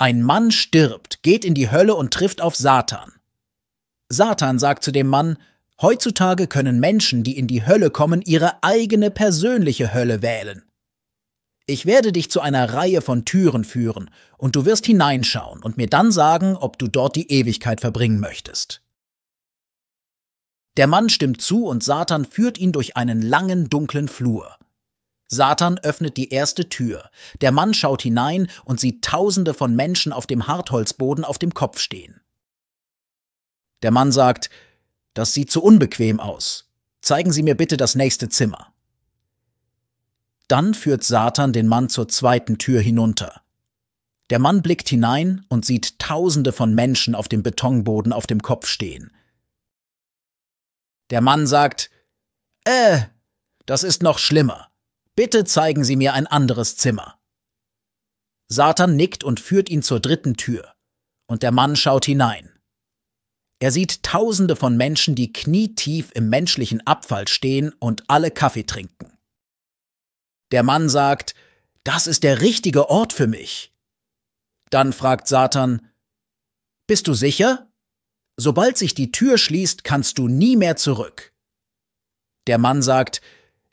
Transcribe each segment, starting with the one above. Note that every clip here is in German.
Ein Mann stirbt, geht in die Hölle und trifft auf Satan. Satan sagt zu dem Mann, heutzutage können Menschen, die in die Hölle kommen, ihre eigene persönliche Hölle wählen. Ich werde dich zu einer Reihe von Türen führen, und du wirst hineinschauen und mir dann sagen, ob du dort die Ewigkeit verbringen möchtest. Der Mann stimmt zu und Satan führt ihn durch einen langen, dunklen Flur. Satan öffnet die erste Tür. Der Mann schaut hinein und sieht Tausende von Menschen auf dem Hartholzboden auf dem Kopf stehen. Der Mann sagt, das sieht zu unbequem aus. Zeigen Sie mir bitte das nächste Zimmer. Dann führt Satan den Mann zur zweiten Tür hinunter. Der Mann blickt hinein und sieht Tausende von Menschen auf dem Betonboden auf dem Kopf stehen. Der Mann sagt, äh, das ist noch schlimmer. Bitte zeigen Sie mir ein anderes Zimmer. Satan nickt und führt ihn zur dritten Tür, und der Mann schaut hinein. Er sieht Tausende von Menschen, die knietief im menschlichen Abfall stehen und alle Kaffee trinken. Der Mann sagt, das ist der richtige Ort für mich. Dann fragt Satan, bist du sicher? Sobald sich die Tür schließt, kannst du nie mehr zurück. Der Mann sagt,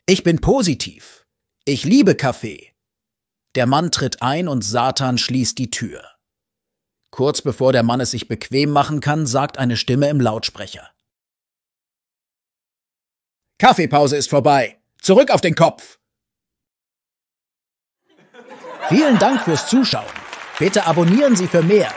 ich bin positiv. Ich liebe Kaffee. Der Mann tritt ein und Satan schließt die Tür. Kurz bevor der Mann es sich bequem machen kann, sagt eine Stimme im Lautsprecher. Kaffeepause ist vorbei. Zurück auf den Kopf. Vielen Dank fürs Zuschauen. Bitte abonnieren Sie für mehr.